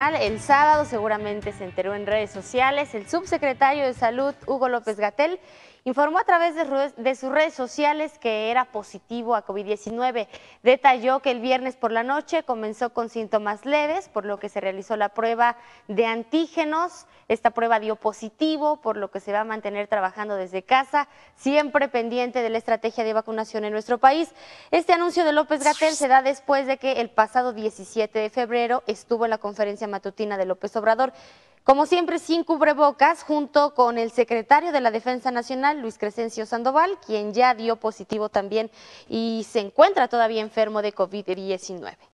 El sábado seguramente se enteró en redes sociales. El subsecretario de Salud, Hugo López Gatel, informó a través de, sus redes sociales que era positivo a COVID-19. Detalló que el viernes por la noche comenzó con síntomas leves, por lo que se realizó la prueba de antígenos. Esta prueba dio positivo, por lo que se va a mantener trabajando desde casa, siempre pendiente de la estrategia de vacunación en nuestro país. Este anuncio de López Gatel se da después de que el pasado 17 de febrero estuvo en la conferencia matutina de López Obrador. Como siempre, sin cubrebocas, junto con el secretario de la Defensa Nacional, Luis Crescencio Sandoval, quien ya dio positivo también y se encuentra todavía enfermo de COVID-19.